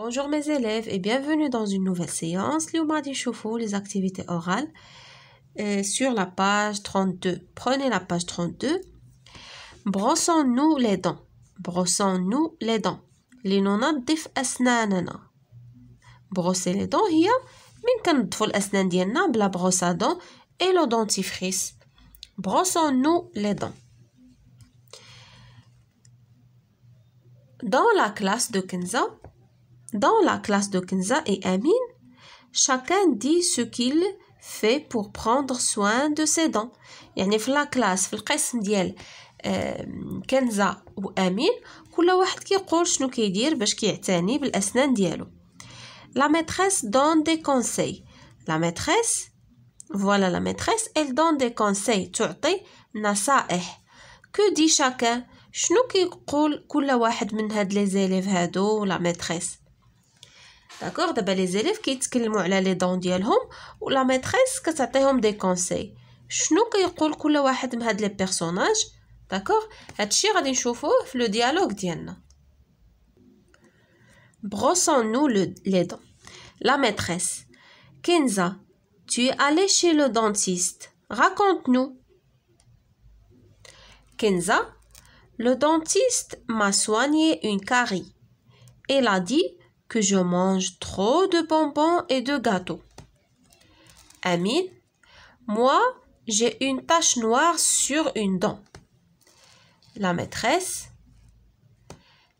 Bonjour mes élèves et bienvenue dans une nouvelle séance. les activités orales euh, sur la page 32. Prenez la page 32. Brossons-nous les dents. Brossons-nous les dents. les أسناننا. Brosser les dents هي من la brosse dents et le dentifrice. Brossons-nous les dents. Dans la classe de Kenza, dans la classe de Kenza et Amin, chacun dit ce qu'il fait pour prendre soin de ses dents. يعني في لا كلاس في القسم ديال كنزة وأمين كل واحد كيقول شنو كيدير باش كيعتني بالأسنان ديالو La maîtresse donne des conseils. La maîtresse, voilà la maîtresse, elle donne des conseils. تعطي نصائح. Que dit chacun شنو كيقول كل واحد من هاد لي زيليف هادو la maîtresse D'accord. D'abord les élèves qui te disent les moulage les dents ou la maîtresse qui sert à des conseils. Qu'est-ce que dit? chacun de les personnages D'accord. Attends, je vais voir le dialogue. Brossons-nous les dents. La maîtresse. Kenza, tu es allée chez le dentiste. Raconte-nous. Kenza, le dentiste m'a soigné une carie. Elle a dit que je mange trop de bonbons et de gâteaux. Amine, moi, j'ai une tache noire sur une dent. La maîtresse,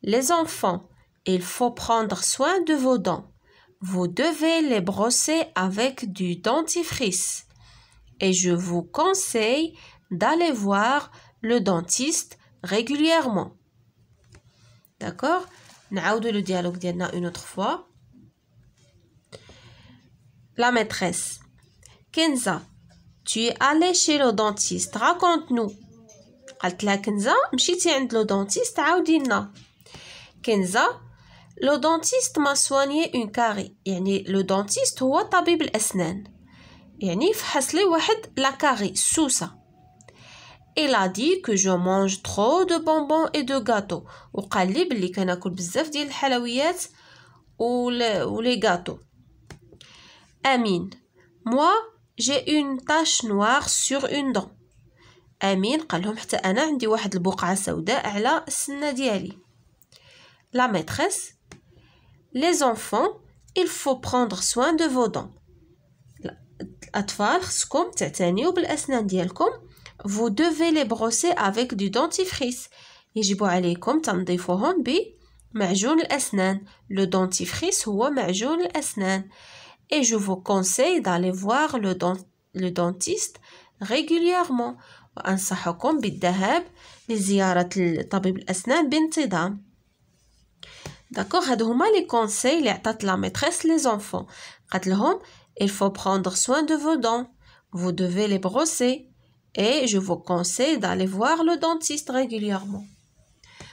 les enfants, il faut prendre soin de vos dents. Vous devez les brosser avec du dentifrice. Et je vous conseille d'aller voir le dentiste régulièrement. D'accord نعاودوا لو ديالوج ديالنا اون autre fois. La maîtresse. Kenza, tu es allée chez le dentiste raconte nous قالت لها كنزة مشيتي عند لو دونتيست عاودي لنا كنزة لو دونتيست ما carie. اون كاري يعني لو دونتيست هو طبيب الاسنان يعني فحص لي واحد لا كاري il a dit que je mange trop de bonbons et de gâteaux وقال لي بلي كناكل بزاف ديال الحلويات ولي gâteaux امين moi j'ai une tache noire sur une dent امين قال لهم حتى انا عندي واحد البقعه سوداء على السنه ديالي la maîtresse les enfants il faut prendre soin de vos dents الاطفال خصكم تعتنيو بالاسنان ديالكم vous devez les brosser avec du dentifrice. يجب عليكم تنظيفهم بمعجون الأسنان. Le dentifrice هو معجون الأسنان. Et je vous conseille d'aller voir le, dent, le dentiste régulièrement. وأنصحكم بالذهاب لزيارة le الأسنان بانتظام. D'accord هادو هما les conseils les عطات la maîtresse les enfants. قالت hum, il faut prendre soin de vos dents. Vous devez les brosser et je vous conseille d'aller voir le dentiste régulièrement.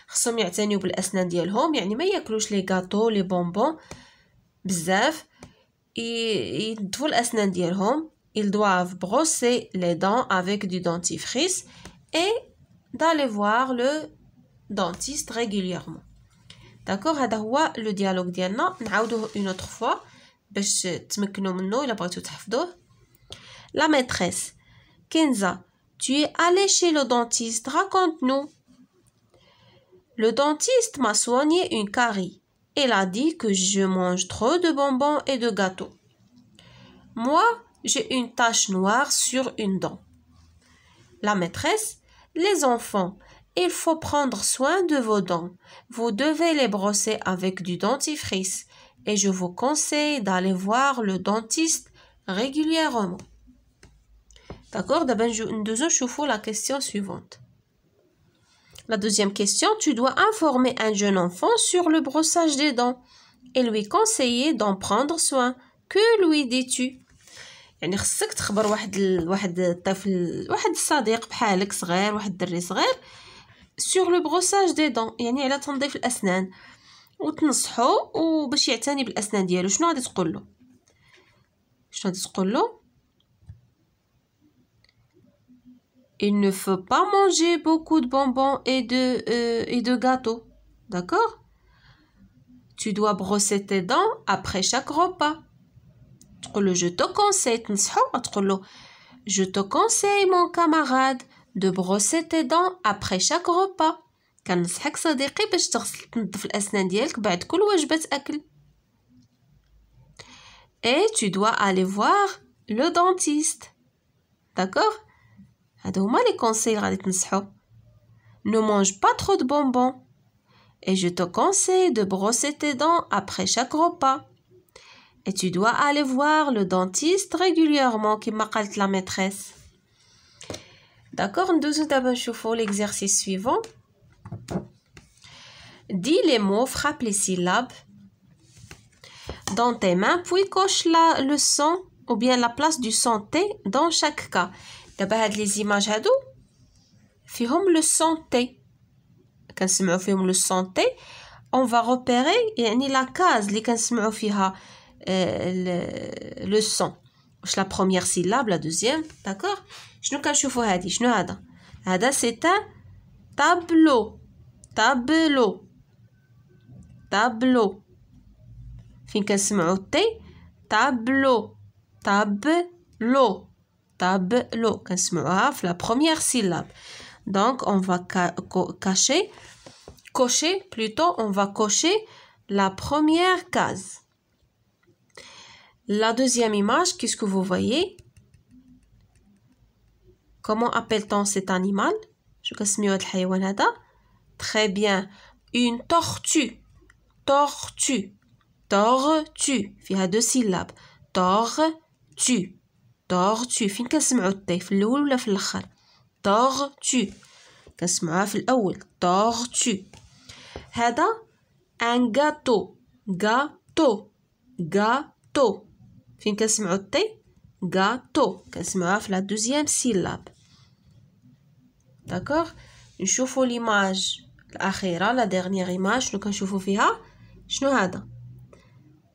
خصهم يعتنيو بالاسنان ديالهم يعني ما ياكلوش لي غاطو لي بونبون بزاف ينظفوا الاسنان ديالهم Ils doivent brosser les dents avec du dentifrice et d'aller voir le dentiste régulièrement d'accord هذا هو لو ديالوغ ديالنا نعاودوه une autre fois باش تمكنوا منه الا بغيتو تحفظوه la maîtresse Kenza tu es allé chez le dentiste, raconte-nous. Le dentiste m'a soigné une carie. Il a dit que je mange trop de bonbons et de gâteaux. Moi, j'ai une tache noire sur une dent. La maîtresse, les enfants, il faut prendre soin de vos dents. Vous devez les brosser avec du dentifrice et je vous conseille d'aller voir le dentiste régulièrement. D'accord Nous chauffons la question suivante. La deuxième question, tu dois informer un jeune enfant sur le brossage des dents et lui conseiller d'en prendre soin. Que lui dis-tu يعني خصك تخبر واحد ال... واحد الطفل واحد الصديق بحالك صغير واحد الدري صغير سور لو بروساج دي دون يعني على تنظيف الاسنان وتنصحو وباش يعتني بالاسنان ديالو شنو غادي تقول له شنو غادي تقول له il ne faut pas manger beaucoup de bonbons et de, euh, et de gâteaux. D'accord Tu dois brosser tes dents après chaque repas. Je te conseille, je te conseille mon camarade de brosser tes dents après chaque repas. et tu dois aller voir le dentiste d'accord هادو moi les conseils, ne mange pas trop de bonbons et je te conseille de brosser tes dents après chaque repas et tu dois aller voir le dentiste régulièrement qui m'appelle la maîtresse d'accord nous d'abord faire l'exercice suivant dis les mots frappe les syllabes dans tes mains puis coche le son ou bien la place du son T dans chaque cas d'abord les images à dos, puis le santé on le on va repérer et y la case lesquels se a euh, le son. la première syllabe la deuxième, d'accord? Je ne cache je ne vois rien, je ne c'est un tableau tableau tableau, puis quand on se tableau tableau tableau. la première syllabe. Donc, on va cacher, cocher, plutôt, on va cocher la première case. La deuxième image, qu'est-ce que vous voyez Comment appelle-t-on cet animal Très bien. Une tortue. Tortue. Tortue. Il y a deux syllabes. Tortue. طغتو فين كنسمعو الطي في الاول ولا في الاخر طغتو كنسمعوها في الاول طغتو هذا ان غاتو غاتو غاتو فين كنسمعو الطي غاتو كنسمعوها في لا دوزيام سيلاب داكوغ نشوفو ليماج الاخيره لا ديرنيغ ايماج شنو كنشوفو فيها شنو هذا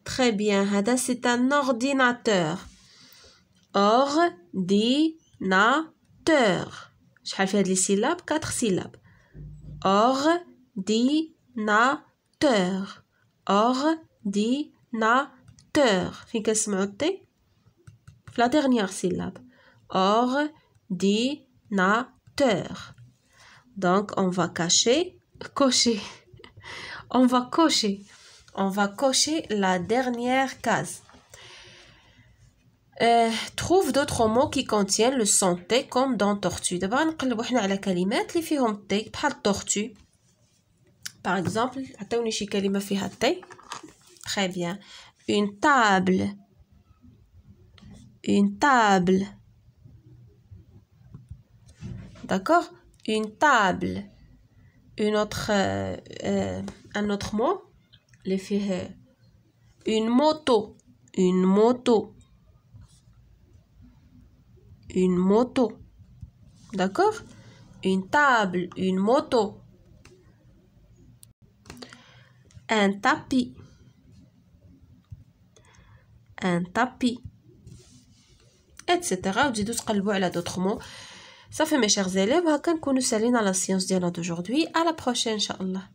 تري بيان هذا سي ان اورديناتور Ordinateur. na teur or لي na 4 سيلاب Ordinateur. Ordinateur. فين La dernière syllabe. or ديرنيير na Ordinateur. Donc on va cacher cocher. On va cocher. On va cocher la dernière case. Euh, trouve d'autres mots qui contiennent le son T comme dans tortue. D'abord, on نقلبوا حنا la كلمات qui فيهم T par tortue. Par exemple, عطيوني شي كلمة فيها T. Très bien. Une table. Une table. D'accord Une table. Une autre, euh, euh un autre mot, les fait euh, une moto. Une moto une moto. D'accord Une table, une moto. Un tapis. Un tapis. Etc. Vous elle a d'autres mots. Ça fait mes chers élèves, quand nous saluons dans la science d'aujourd'hui. À la prochaine, Inch'Allah.